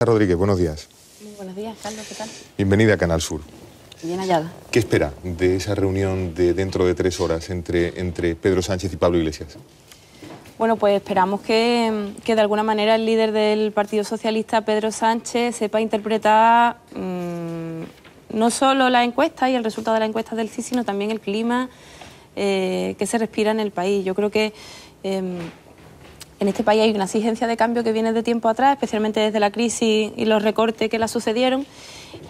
Rodríguez, buenos días. buenos días, Carlos, ¿qué tal? Bienvenida a Canal Sur. Bien hallada. ¿Qué espera de esa reunión de dentro de tres horas entre, Pedro Sánchez y Pablo Iglesias? Bueno, pues esperamos que, de alguna manera el líder del Partido Socialista, Pedro Sánchez, sepa interpretar mm, no solo la encuesta y el resultado de la encuesta del CIS, sino también el clima eh, que se respira en el país. Yo creo que... Em, en este país hay una exigencia de cambio que viene de tiempo atrás, especialmente desde la crisis y los recortes que la sucedieron,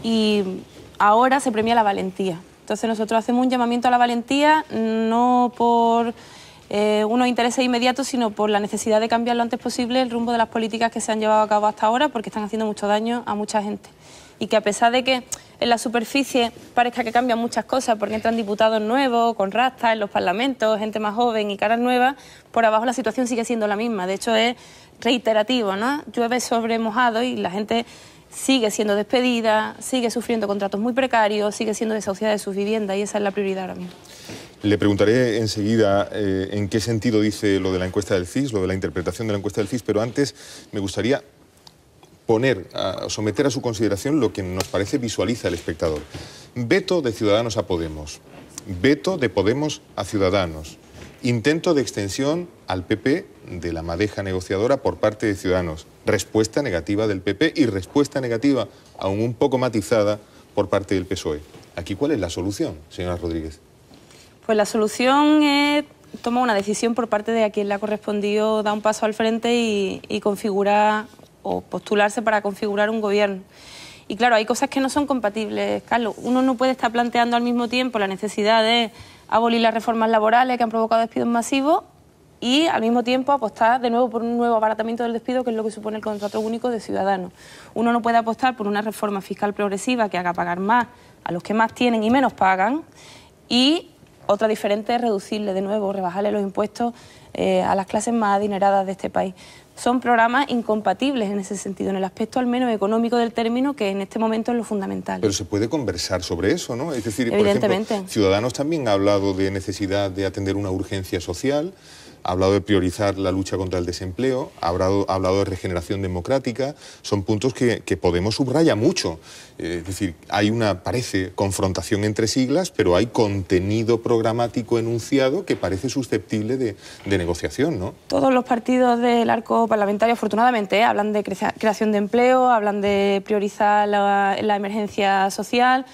y ahora se premia la valentía. Entonces nosotros hacemos un llamamiento a la valentía, no por eh, unos intereses inmediatos, sino por la necesidad de cambiar lo antes posible el rumbo de las políticas que se han llevado a cabo hasta ahora, porque están haciendo mucho daño a mucha gente. Y que a pesar de que en la superficie parezca que cambian muchas cosas porque entran diputados nuevos, con rastas en los parlamentos, gente más joven y caras nuevas, por abajo la situación sigue siendo la misma. De hecho, es reiterativo, ¿no? Llueve sobre mojado y la gente sigue siendo despedida, sigue sufriendo contratos muy precarios, sigue siendo desahuciada de sus viviendas y esa es la prioridad ahora mismo. Le preguntaré enseguida eh, en qué sentido dice lo de la encuesta del CIS, lo de la interpretación de la encuesta del CIS, pero antes me gustaría poner, a someter a su consideración lo que nos parece visualiza el espectador. Veto de Ciudadanos a Podemos, veto de Podemos a Ciudadanos, intento de extensión al PP de la madeja negociadora por parte de Ciudadanos, respuesta negativa del PP y respuesta negativa, aún un poco matizada, por parte del PSOE. ¿Aquí cuál es la solución, señora Rodríguez? Pues la solución es tomar una decisión por parte de a quien le ha correspondido dar un paso al frente y, y configurar o postularse para configurar un gobierno. Y claro, hay cosas que no son compatibles, Carlos. Uno no puede estar planteando al mismo tiempo la necesidad de abolir las reformas laborales que han provocado despidos masivos y al mismo tiempo apostar de nuevo por un nuevo abaratamiento del despido, que es lo que supone el contrato único de ciudadanos. Uno no puede apostar por una reforma fiscal progresiva que haga pagar más a los que más tienen y menos pagan y otra diferente es reducirle de nuevo, rebajarle los impuestos eh, a las clases más adineradas de este país. Son programas incompatibles en ese sentido, en el aspecto al menos económico del término, que en este momento es lo fundamental. Pero se puede conversar sobre eso, ¿no? Es decir, Evidentemente. por ejemplo, Ciudadanos también ha hablado de necesidad de atender una urgencia social ha hablado de priorizar la lucha contra el desempleo, ha hablado, de regeneración democrática, son puntos que, Podemos subraya mucho. Eh, es decir, hay una, parece, confrontación entre siglas, pero hay contenido programático enunciado que parece susceptible de, negociación, ¿no? Todos los partidos del arco parlamentario, afortunadamente, ¿eh? hablan de creación de empleo, hablan de priorizar la emergencia social,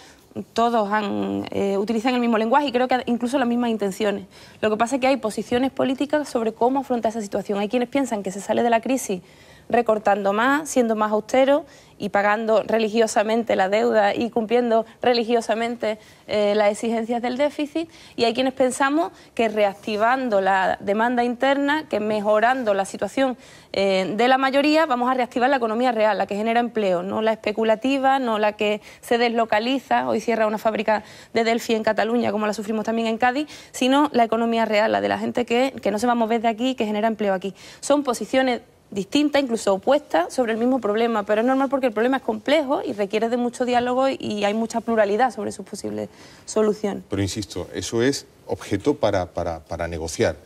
todos han, eh, utilizan el mismo lenguaje y creo que incluso las mismas intenciones. Lo que pasa es que hay posiciones políticas sobre cómo afrontar esa situación. Hay quienes piensan que se sale de la crisis recortando más, siendo más austeros y pagando religiosamente la deuda y cumpliendo religiosamente eh, las exigencias del déficit. Y hay quienes pensamos que reactivando la demanda interna, que mejorando la situación eh, de la mayoría, vamos a reactivar la economía real, la que genera empleo, no la especulativa, no la que se deslocaliza, hoy cierra una fábrica de Delphi en Cataluña, como la sufrimos también en Cádiz, sino la economía real, la de la gente que, que no se va a mover de aquí, que genera empleo aquí. Son posiciones distinta, incluso opuesta, sobre el mismo problema. Pero es normal porque el problema es complejo y requiere de mucho diálogo y hay mucha pluralidad sobre su posibles solución. Pero insisto, eso es objeto para, para, para negociar.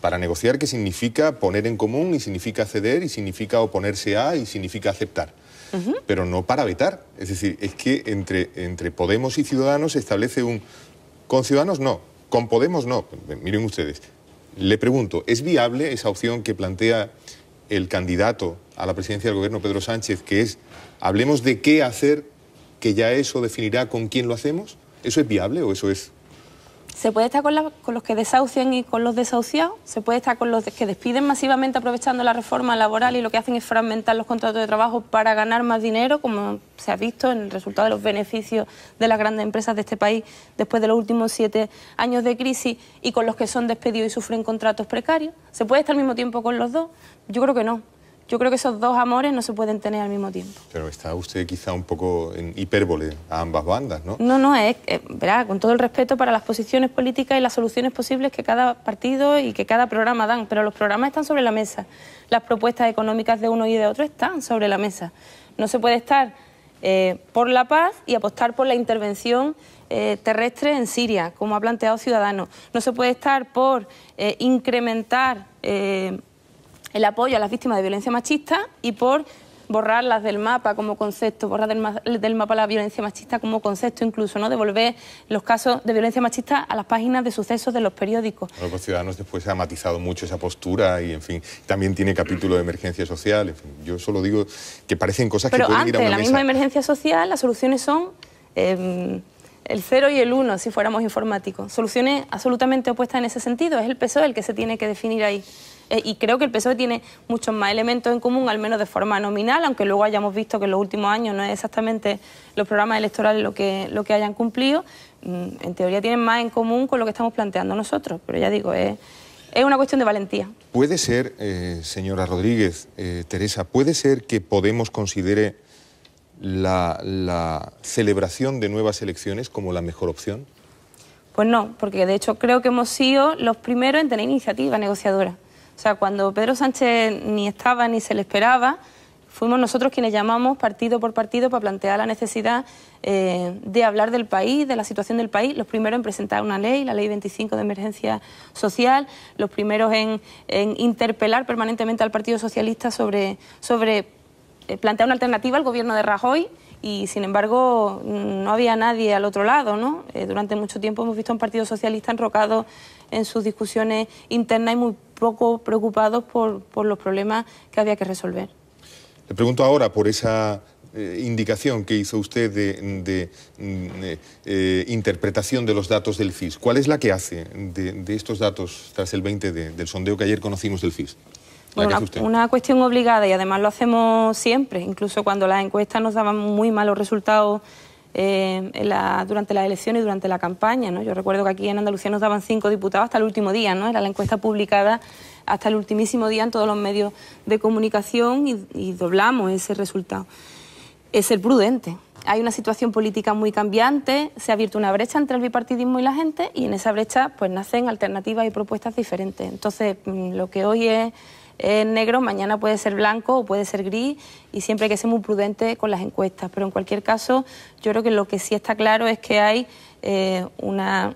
Para negociar que significa poner en común y significa ceder y significa oponerse a y significa aceptar. Pero no para vetar. Es decir, es que entre, entre Podemos y Ciudadanos se establece un... Con Ciudadanos no, con Podemos no. Miren ustedes. Le pregunto, ¿es viable esa opción que plantea el candidato a la presidencia del gobierno, Pedro Sánchez, que es, hablemos de qué hacer, que ya eso definirá con quién lo hacemos, ¿eso es viable o eso es se puede estar con, los que desahucian y con los desahuciados, se puede estar con los que despiden masivamente aprovechando la reforma laboral y lo que hacen es fragmentar los contratos de trabajo para ganar más dinero, como se ha visto en el resultado de los beneficios de las grandes empresas de este país después de los últimos siete años de crisis, y con los que son despedidos y sufren contratos precarios. ¿Se puede estar al mismo tiempo con los dos? Yo creo que no. Yo creo que esos dos amores no se pueden tener al mismo tiempo. Pero está usted quizá un poco en hipérbole a ambas bandas, ¿no? No, no, es, eh, verá, con todo el respeto para las posiciones políticas y las soluciones posibles que cada partido y que cada programa dan, pero los programas están sobre la mesa. Las propuestas económicas de uno y de otro están sobre la mesa. No se puede estar eh, por la paz y apostar por la intervención eh, terrestre en Siria, como ha planteado Ciudadanos. No se puede estar por incrementar el apoyo a las víctimas de violencia machista y por borrarlas del mapa como concepto, borrar del, mapa la violencia machista como concepto incluso, ¿no? Devolver los casos de violencia machista a las páginas de sucesos de los periódicos. Bueno, Ciudadanos después ha matizado mucho esa postura y, en fin, también tiene capítulo de emergencia social. yo solo digo que parecen cosas que pueden ir a una la misma emergencia social, las soluciones son... Em, el cero y el uno... si fuéramos informáticos. Soluciones absolutamente opuestas en ese sentido. Es el PSOE el que se tiene que definir ahí. Eh, y creo que el PSOE tiene muchos más elementos en común, al menos de forma nominal, aunque luego hayamos visto que en los últimos años no es exactamente los programas electorales lo que, hayan cumplido, mm, en teoría tienen más en común con lo que estamos planteando nosotros, pero ya digo, es, una cuestión de valentía. ¿Puede ser, eh, señora Rodríguez, eh, Teresa, puede ser que Podemos considere la, la celebración de nuevas elecciones como la mejor opción? Pues no, porque de hecho creo que hemos sido los primeros en tener iniciativa negociadora. O sea, cuando Pedro Sánchez ni estaba ni se le esperaba, fuimos nosotros quienes llamamos partido por partido para plantear la necesidad eh, de hablar del país, de la situación del país, los primeros en presentar una ley, la ley 25 de emergencia social, los primeros en, interpelar permanentemente al Partido Socialista sobre, eh, plantear una alternativa al gobierno de Rajoy y sin embargo mm, no había nadie al otro lado, ¿no? Eh, durante mucho tiempo hemos visto un Partido Socialista enrocado en sus discusiones internas y muy poco preocupados por, por los problemas que había que resolver. Le pregunto ahora por esa eh, indicación que hizo usted de, eh, interpretación de los datos del CIS. ¿Cuál es la que hace de, estos datos tras el 20 del sondeo que ayer conocimos del CIS? Bueno, una, una, cuestión obligada y además lo hacemos siempre, incluso cuando las encuestas nos daban muy malos resultados eh, la, durante las elecciones y durante la campaña. Yo recuerdo que aquí en Andalucía nos daban cinco diputados hasta el último día, ¿no? era la encuesta publicada hasta el ultimísimo día en todos los medios de comunicación y, doblamos ese resultado. Es ser prudente. Hay una situación política muy cambiante, se ha abierto una brecha entre el bipartidismo y la gente y en esa brecha pues nacen alternativas y propuestas diferentes. Entonces, mm, lo que hoy es ...es negro, mañana puede ser blanco o puede ser gris y siempre hay que ser muy prudente con las encuestas. Pero en cualquier caso, yo creo que lo que sí está claro es que hay eh, una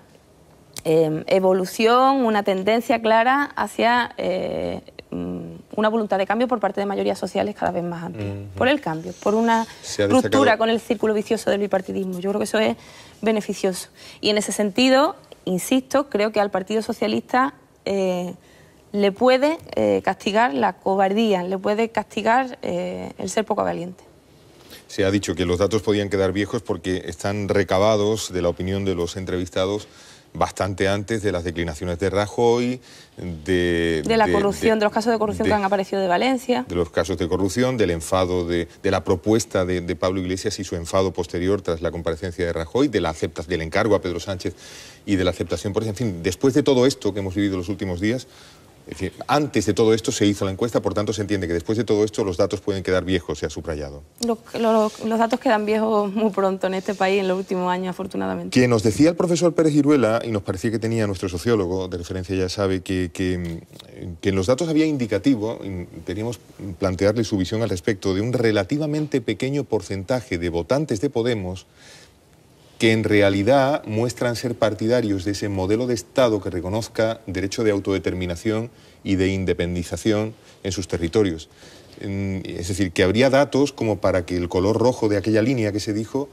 eh, evolución, una tendencia clara hacia eh, mm, una voluntad de cambio por parte de mayorías sociales cada vez más amplia. Por el cambio, por una ruptura con el círculo vicioso del bipartidismo. Yo creo que eso es beneficioso. Y en ese sentido, insisto, creo que al Partido Socialista le puede eh, castigar la cobardía, le puede castigar eh, el ser poco valiente. Se ha dicho que los datos podían quedar viejos porque están recabados de la opinión de los entrevistados bastante antes de las declinaciones de Rajoy, de... la corrupción, de, los casos de corrupción que han aparecido de Valencia. De los casos de corrupción, del enfado de, la propuesta de, Pablo Iglesias y su enfado posterior tras la comparecencia de Rajoy, de la del encargo a Pedro Sánchez y de la aceptación. Por en fin, después de todo esto que hemos vivido los últimos días, decir, antes de todo esto se hizo la encuesta, por tanto se entiende que después de todo esto los datos pueden quedar viejos, se ha subrayado. Los, datos quedan viejos muy pronto en este país, en los últimos años, afortunadamente. Que nos decía el profesor Pérez Iruela, y nos parecía que tenía nuestro sociólogo, de referencia ya sabe, que, en los datos había indicativo, Teníamos plantearle su visión al respecto, de un relativamente pequeño porcentaje de votantes de Podemos que en realidad muestran ser partidarios de ese modelo de Estado que reconozca derecho de autodeterminación y de independización en sus territorios. Es decir, que habría datos como para que el color rojo de aquella línea que se dijo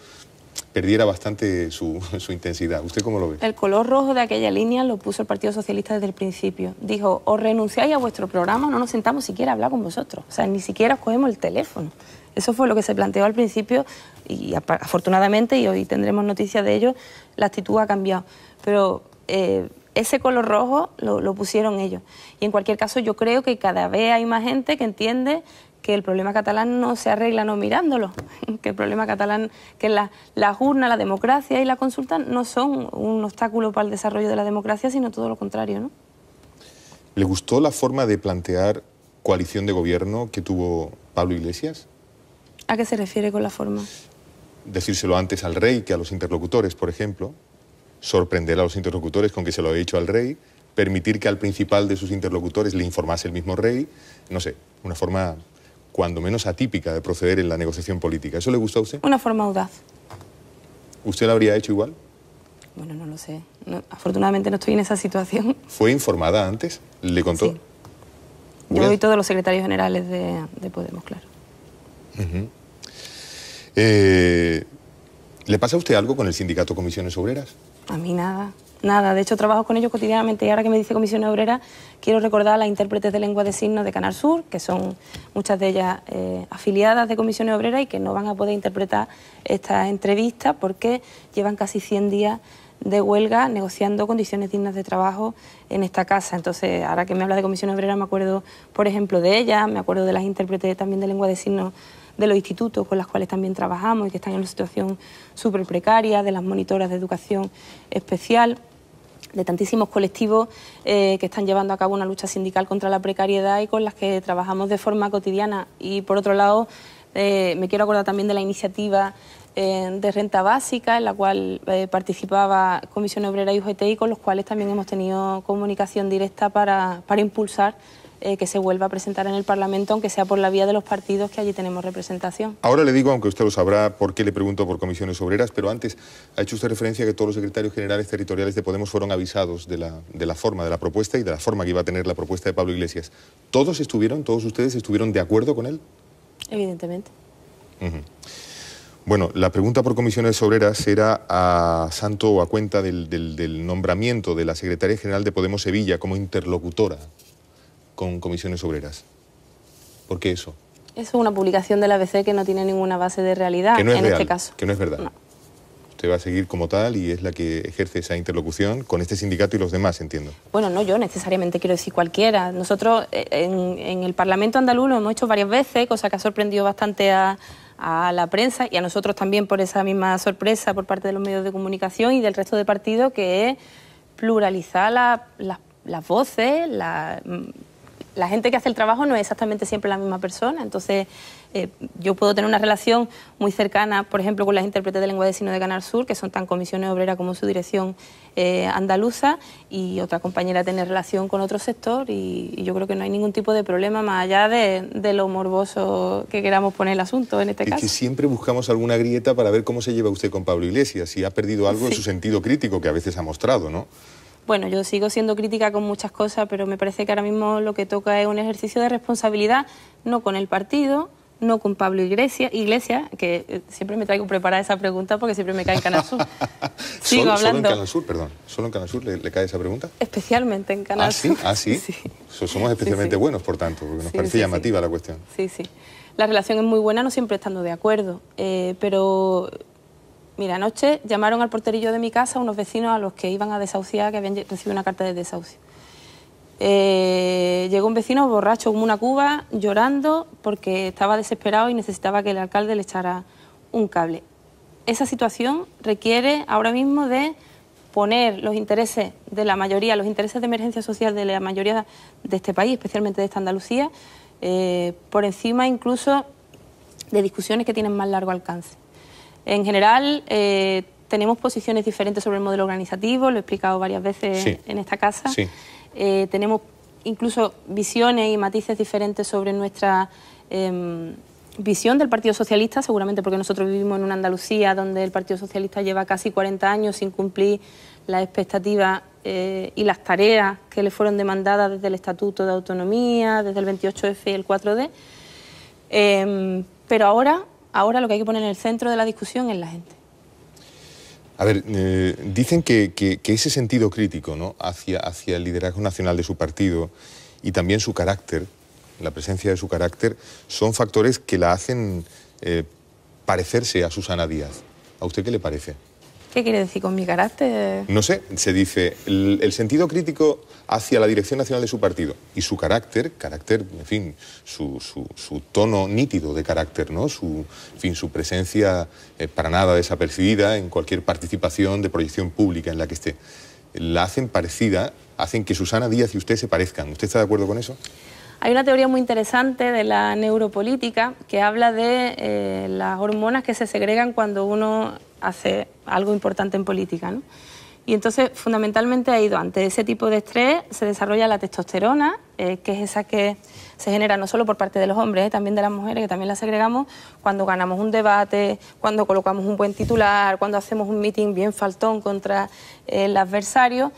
perdiera bastante su, intensidad. ¿Usted cómo lo ve? El color rojo de aquella línea lo puso el Partido Socialista desde el principio. Dijo, o renunciáis a vuestro programa, no nos sentamos siquiera a hablar con vosotros. O sea, ni siquiera os cogemos el teléfono. Eso fue lo que se planteó al principio y afortunadamente, y hoy tendremos noticias de ello, la actitud ha cambiado. Pero eh, ese color rojo lo, pusieron ellos. Y en cualquier caso, yo creo que cada vez hay más gente que entiende que el problema catalán no se arregla no mirándolo, que el problema catalán, que las la urnas, la democracia y la consulta no son un obstáculo para el desarrollo de la democracia, sino todo lo contrario. ¿Le gustó la forma de plantear coalición de gobierno que tuvo Pablo Iglesias? ¿A qué se refiere con la forma? Decírselo antes al rey que a los interlocutores, por ejemplo. Sorprender a los interlocutores con que se lo haya dicho al rey. Permitir que al principal de sus interlocutores le informase el mismo rey. No sé, una forma cuando menos atípica de proceder en la negociación política. ¿Eso le gusta a usted? Una forma audaz. ¿Usted lo habría hecho igual? Bueno, no lo sé. afortunadamente no estoy en esa situación. ¿Fue informada antes? ¿Le contó? Sí. Yo y todos los secretarios generales de Podemos, claro. Eh, ¿Le pasa a usted algo con el sindicato Comisiones Obreras? A mí nada, nada. De hecho, trabajo con ellos cotidianamente y ahora que me dice Comisiones Obreras, quiero recordar a las intérpretes de lengua de signos de Canal Sur, que son muchas de ellas eh, afiliadas de Comisiones Obreras y que no van a poder interpretar esta entrevista porque llevan casi 100 días de huelga negociando condiciones dignas de trabajo en esta casa. Entonces, ahora que me habla de Comisión Obrera, me acuerdo, por ejemplo, de ella, me acuerdo de las intérpretes también de lengua de signos de los institutos con las cuales también trabajamos y que están en una situación súper precaria, de las monitoras de educación especial de tantísimos colectivos eh, que están llevando a cabo una lucha sindical contra la precariedad y con las que trabajamos de forma cotidiana. Y por otro lado, eh, me quiero acordar también de la iniciativa eh, de renta básica, en la cual participaba Comisión Obrera y UGT con los cuales también hemos tenido comunicación directa para, para impulsar eh, que se vuelva a presentar en el Parlamento, aunque sea por la vía de los partidos que allí tenemos representación. Ahora le digo, aunque usted lo sabrá, por qué le pregunto por comisiones obreras, pero antes ha hecho usted referencia a que todos los secretarios generales territoriales de Podemos fueron avisados de la, forma de la propuesta y de la forma que iba a tener la propuesta de Pablo Iglesias. ¿Todos estuvieron, todos ustedes estuvieron de acuerdo con él? Evidentemente. Bueno, la pregunta por comisiones obreras era a santo o a cuenta del, del nombramiento de la secretaria general de Podemos Sevilla como interlocutora con comisiones obreras. ¿Por qué eso? Eso es una publicación de la ABC que no tiene ninguna base de realidad que no es en este caso. Que no es verdad. Usted va a seguir como tal y es la que ejerce esa interlocución con este sindicato y los demás, entiendo. Bueno, no yo necesariamente, quiero decir cualquiera. Nosotros eh, en, el Parlamento andaluz lo hemos hecho varias veces, cosa que ha sorprendido bastante a, la prensa y a nosotros también por esa misma sorpresa por parte de los medios de comunicación y del resto de partidos, que es pluralizar las voces, la, la gente que hace el trabajo no es exactamente siempre la misma persona. Entonces, eh, yo puedo tener una relación muy cercana, por ejemplo, con las intérpretes de lengua de signo de Canal Sur, que son tan comisiones obreras como su dirección eh, andaluza, y otra compañera tiene relación con otro sector. Y, yo creo que no hay ningún tipo de problema más allá de, lo morboso que queramos poner el asunto en este es caso. que siempre buscamos alguna grieta para ver cómo se lleva usted con Pablo Iglesias, si ha perdido algo en de su sentido crítico, que a veces ha mostrado, ¿no? Bueno, yo sigo siendo crítica con muchas cosas, pero me parece que ahora mismo lo que toca es un ejercicio de responsabilidad, no con el partido, no con Pablo Iglesias, Iglesia, que eh, siempre me traigo preparada esa pregunta porque siempre me cae en Canal Sur. solo, en Canal Sur, perdón. ¿Solo en Canal Sur le, cae esa pregunta? Especialmente en Canal ah, Sur. ¿Ah, sí? Somos especialmente buenos, por tanto, porque nos parece llamativa la cuestión. Sí, sí. La relación es muy buena, no siempre estando de acuerdo, eh, pero Mira, anoche llamaron al porterillo de mi casa unos vecinos a los que iban a desahuciar, que habían recibido una carta de desahucio. Eh, llegó un vecino borracho como una cuba, llorando porque estaba desesperado y necesitaba que el alcalde le echara un cable. Esa situación requiere ahora mismo de poner los intereses de la mayoría, los intereses de emergencia social de la mayoría de este país, especialmente de esta Andalucía, eh, por encima incluso de discusiones que tienen más largo alcance. En general, eh, tenemos posiciones diferentes sobre el modelo organizativo, lo he explicado varias veces en esta casa. Eh, tenemos incluso visiones y matices diferentes sobre nuestra em, visión del Partido Socialista, seguramente porque nosotros vivimos en una Andalucía donde el Partido Socialista lleva casi 40 años sin cumplir las expectativas eh, y las tareas que le fueron demandadas desde el Estatuto de Autonomía, desde el 28F y el 4D. Em, pero ahora ahora lo que hay que poner en el centro de la discusión es la gente. A ver, eh, dicen que, ese sentido crítico ¿no? hacia, el liderazgo nacional de su partido y también su carácter, la presencia de su carácter, son factores que la hacen eh, parecerse a Susana Díaz. ¿A usted qué le parece? ¿Qué quiere decir con mi carácter? No sé, se dice el, sentido crítico hacia la dirección nacional de su partido y su carácter, carácter, en fin, su, tono nítido de carácter, ¿no? Su, fin, su presencia eh, para nada desapercibida en cualquier participación de proyección pública en la que esté. La hacen parecida, hacen que Susana Díaz y usted se parezcan. ¿Usted está de acuerdo con eso? Hay una teoría muy interesante de la neuropolítica que habla de eh, las hormonas que se segregan cuando uno ...hace algo importante en política. Y entonces, fundamentalmente, ha ido ante ese tipo de estrés, se desarrolla la testosterona, eh, que es esa que se genera no solo por parte de los hombres, eh, también de las mujeres, que también la segregamos, cuando ganamos un debate, cuando colocamos un buen titular, cuando hacemos un meeting bien faltón contra eh, el adversario.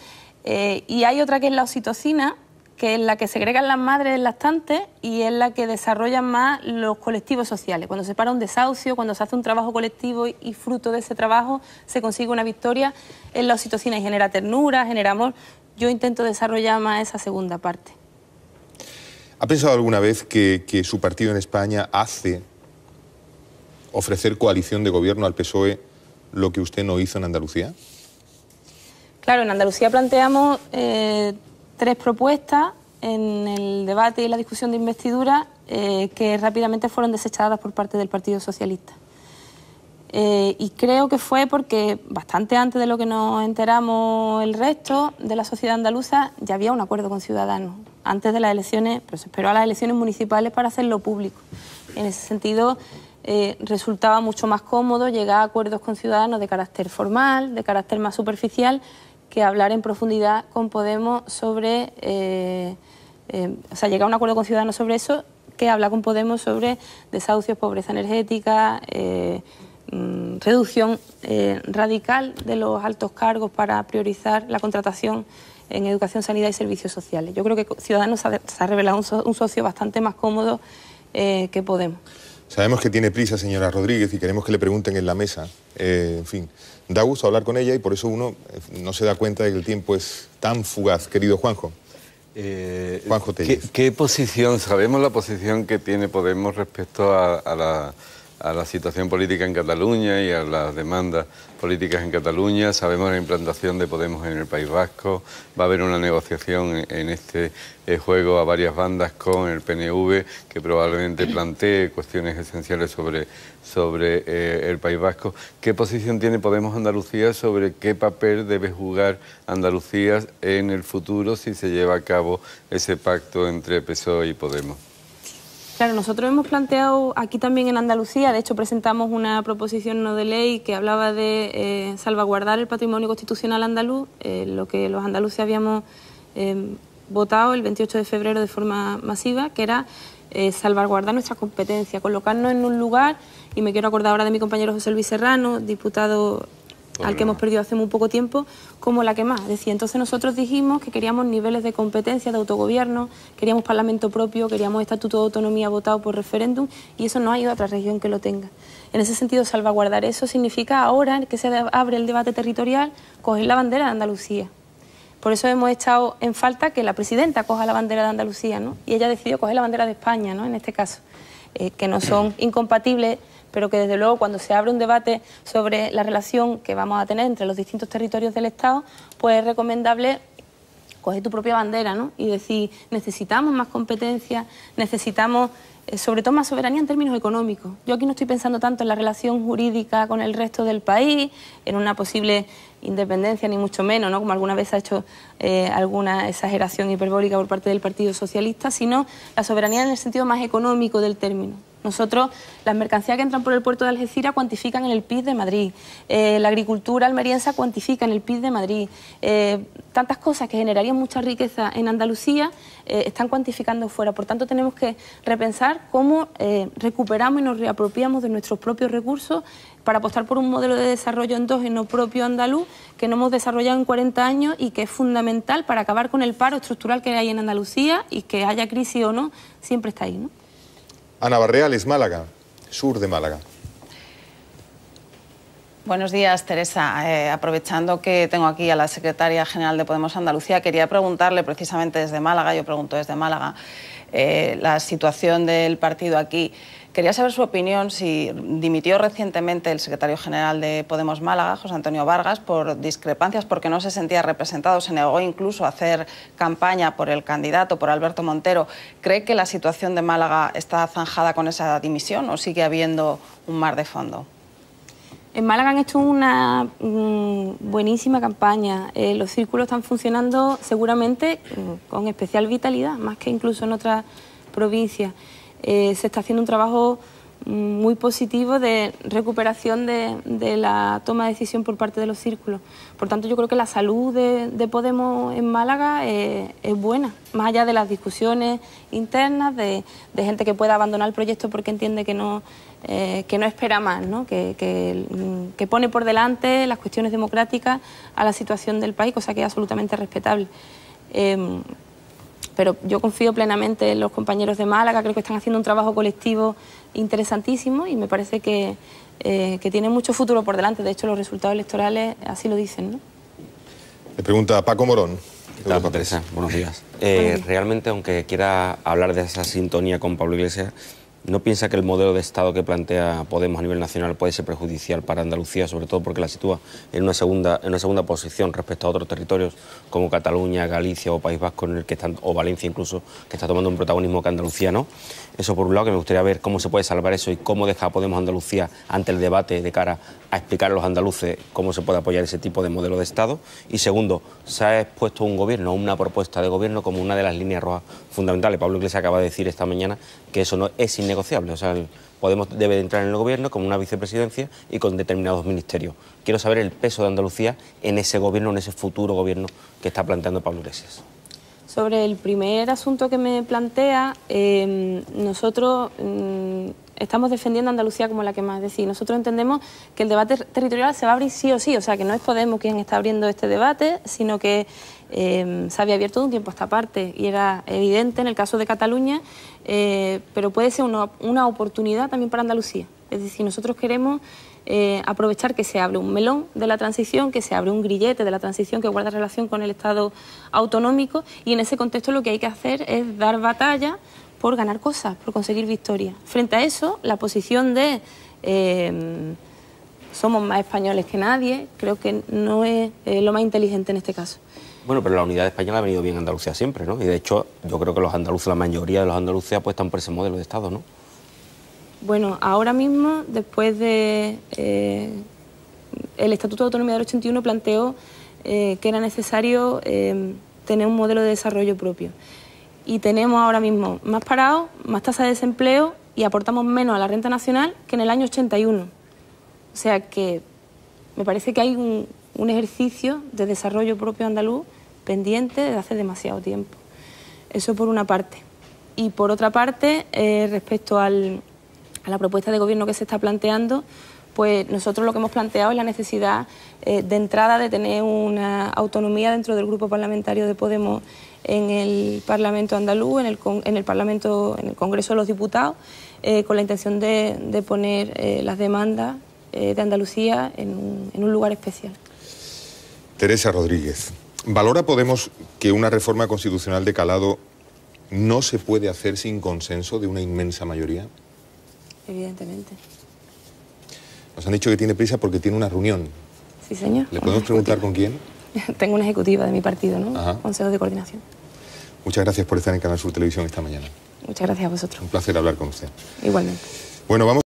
y hay otra que es la oxitocina, que es la que segregan las madres lactantes y es la que desarrollan más los colectivos sociales. Cuando se para un desahucio, cuando se hace un trabajo colectivo y fruto de ese trabajo se consigue una victoria en la oxitocina y genera ternura, genera amor. Yo intento desarrollar más esa segunda parte. ¿Ha pensado alguna vez que, su partido en España hace ofrecer coalición de gobierno al PSOE lo que usted no hizo en Andalucía? Claro, en Andalucía planteamos eh, tres propuestas en el debate y la discusión de investidura eh, que rápidamente fueron desechadas por parte del Partido Socialista. Eh, y creo que fue porque bastante antes de lo que nos enteramos el resto de la sociedad andaluza ya había un acuerdo con Ciudadanos, antes de las elecciones, pero se esperó a las elecciones municipales para hacerlo público. En ese sentido, eh, resultaba mucho más cómodo llegar a acuerdos con Ciudadanos de carácter formal, de carácter más superficial que hablar en profundidad con Podemos sobre, eh, eh, o sea, llegar a un acuerdo con Ciudadanos sobre eso, que hablar con Podemos sobre desahucios, pobreza energética, eh, mm, reducción radical de los altos cargos para priorizar la contratación en educación, sanidad y servicios sociales. Yo creo que Ciudadanos se ha revelado un, un socio bastante más cómodo que Podemos. Sabemos que tiene prisa, señora Rodríguez, y queremos que le pregunten en la mesa, en fin da gusto hablar con ella y por eso uno eh, no se da cuenta de que el tiempo es tan fugaz, querido Juanjo. Eh, Juanjo ¿qué, ¿qué, posición, sabemos la posición que tiene Podemos respecto a la a la situación política en Cataluña y a las demandas políticas en Cataluña. Sabemos la implantación de Podemos en el País Vasco. Va a haber una negociación en este eh, juego a varias bandas con el PNV que probablemente plantee cuestiones esenciales sobre, sobre eh, el País Vasco. ¿Qué posición tiene Podemos Andalucía sobre qué papel debe jugar Andalucía en el futuro si se lleva a cabo ese pacto entre PSOE y Podemos? Claro, nosotros hemos planteado aquí también en Andalucía, de hecho presentamos una proposición no de ley que hablaba de eh, salvaguardar el patrimonio constitucional andaluz, eh, lo que los andaluces habíamos eh, votado el 28 de febrero de forma masiva, que era salvaguardar nuestra competencia, colocarnos en un lugar, y me quiero acordar ahora de mi compañero José Luis Serrano, diputado al que hemos perdido hace muy poco tiempo, como la que más. Es entonces nosotros dijimos que queríamos niveles de competencia, de autogobierno, queríamos parlamento propio, queríamos estatuto de autonomía votado por referéndum y eso no hay otra región que lo tenga. En ese sentido, salvaguardar eso significa ahora que se abre el debate territorial, coger la bandera de Andalucía. Por eso hemos estado en falta que la presidenta coja la bandera de Andalucía, ¿no? Y ella decidió coger la bandera de España, ¿no? En este caso, eh, que no son incompatibles pero que desde luego cuando se abre un debate sobre la relación que vamos a tener entre los distintos territorios del Estado, pues es recomendable coger tu propia bandera y decir necesitamos más competencia, necesitamos eh, sobre todo más soberanía en términos económicos. Yo aquí no estoy pensando tanto en la relación jurídica con el resto del país, en una posible independencia, ni mucho menos, ¿no? como alguna vez ha hecho eh, alguna exageración hiperbólica por parte del Partido Socialista, sino la soberanía en el sentido más económico del término. Nosotros, las mercancías que entran por el puerto de Algeciras cuantifican en el PIB de Madrid, eh, la agricultura almeriense cuantifica en el PIB de Madrid. Eh, tantas cosas que generarían mucha riqueza en Andalucía eh, están cuantificando fuera. Por tanto, tenemos que repensar cómo recuperamos y nos reapropiamos de nuestros propios recursos para apostar por un modelo de desarrollo endógeno propio andaluz que no hemos desarrollado en 40 años y que es fundamental para acabar con el paro estructural que hay en Andalucía y que haya crisis o no, siempre está ahí. ¿no? Ana Barreales, Málaga, sur de Málaga. Buenos días, Teresa. Eh, aprovechando que tengo aquí a la secretaria general de Podemos Andalucía, quería preguntarle precisamente desde Málaga, yo pregunto desde Málaga, eh, la situación del partido aquí. Quería saber su opinión si dimitió recientemente el secretario general de Podemos Málaga, José Antonio Vargas, por discrepancias porque no se sentía representado, se negó incluso a hacer campaña por el candidato, por Alberto Montero. ¿Cree que la situación de Málaga está zanjada con esa dimisión o sigue habiendo un mar de fondo? En Málaga han hecho una mm, buenísima campaña. Eh, los círculos están funcionando seguramente mm, con especial vitalidad, más que incluso en otras provincias. Eh, se está haciendo un trabajo mm, muy positivo de recuperación de, la toma de decisión por parte de los círculos. Por tanto, yo creo que la salud de, Podemos en Málaga eh, es, buena, más allá de las discusiones internas, de, gente que pueda abandonar el proyecto porque entiende que no, eh, no espera más, Que, pone por delante las cuestiones democráticas a la situación del país, cosa que es absolutamente respetable. Em, pero yo confío plenamente en los compañeros de Málaga, creo que están haciendo un trabajo colectivo interesantísimo y me parece que, eh, tienen tiene mucho futuro por delante. De hecho, los resultados electorales así lo dicen. ¿no? Le pregunta Paco Morón. ¿Qué Teresa? Buenos eh, días. realmente, aunque quiera hablar de esa sintonía con Pablo Iglesias, ¿No piensa que el modelo de Estado que plantea Podemos a nivel nacional puede ser perjudicial para Andalucía, sobre todo porque la sitúa en una segunda, en una segunda posición respecto a otros territorios como Cataluña, Galicia o País Vasco, en el que están, o Valencia incluso, que está tomando un protagonismo que Andalucía eso por un lado, que me gustaría ver cómo se puede salvar eso y cómo deja Podemos Andalucía ante el debate de cara a explicar a los andaluces cómo se puede apoyar ese tipo de modelo de Estado. Y segundo, se ha expuesto un gobierno, una propuesta de gobierno como una de las líneas rojas fundamentales. Pablo Iglesias acaba de decir esta mañana que eso no es innegociable. O sea, Podemos debe entrar en el gobierno como una vicepresidencia y con determinados ministerios. Quiero saber el peso de Andalucía en ese gobierno, en ese futuro gobierno que está planteando Pablo Iglesias. Sobre el primer asunto que me plantea, em, nosotros mm, estamos defendiendo a Andalucía como la que más decir, Nosotros entendemos que el debate territorial se va a abrir sí o sí, o sea que no es Podemos quien está abriendo este debate, sino que em, se había abierto un tiempo a esta parte y era evidente en el caso de Cataluña, eh, pero puede ser una, una, oportunidad también para Andalucía. Es decir, nosotros queremos eh, aprovechar que se abre un melón de la transición, que se abre un grillete de la transición que guarda relación con el Estado autonómico y en ese contexto lo que hay que hacer es dar batalla por ganar cosas, por conseguir victoria. Frente a eso, la posición de eh, somos más españoles que nadie creo que no es eh, lo más inteligente en este caso. Bueno, pero la unidad española ha venido bien a Andalucía siempre, ¿no? Y de hecho, yo creo que los andaluces, la mayoría de los andaluces apuestan por ese modelo de Estado, ¿no? Bueno, ahora mismo, después de... Eh, el Estatuto de Autonomía del 81 planteó eh, que era necesario eh, tener un modelo de desarrollo propio. Y tenemos ahora mismo más parados, más tasa de desempleo y aportamos menos a la renta nacional que en el año 81. O sea que me parece que hay un, ejercicio de desarrollo propio andaluz pendiente desde hace demasiado tiempo. Eso por una parte. Y por otra parte, respecto al, a la propuesta de gobierno que se está planteando, pues nosotros lo que hemos planteado es la necesidad eh, de entrada de tener una autonomía dentro del grupo parlamentario de Podemos en el Parlamento andaluz, en el, Parlamento, en el Congreso de los Diputados, eh, con la intención de, poner eh, las demandas de Andalucía en, en un lugar especial. Teresa Rodríguez, ¿valora Podemos que una reforma constitucional de calado no se puede hacer sin consenso de una inmensa mayoría? evidentemente. Nos han dicho que tiene prisa porque tiene una reunión. Sí, señor. ¿Le podemos preguntar con quién? Tengo una ejecutiva de mi partido, ¿no? Consejo de Coordinación. Muchas gracias por estar en Canal Sur Televisión esta mañana. Muchas gracias a vosotros. Un placer hablar con usted. Igualmente. Bueno, vamos.